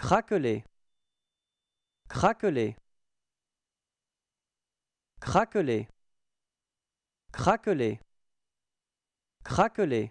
Craqueler. Craqueler. Craqueler. Craqueler. Craqueler.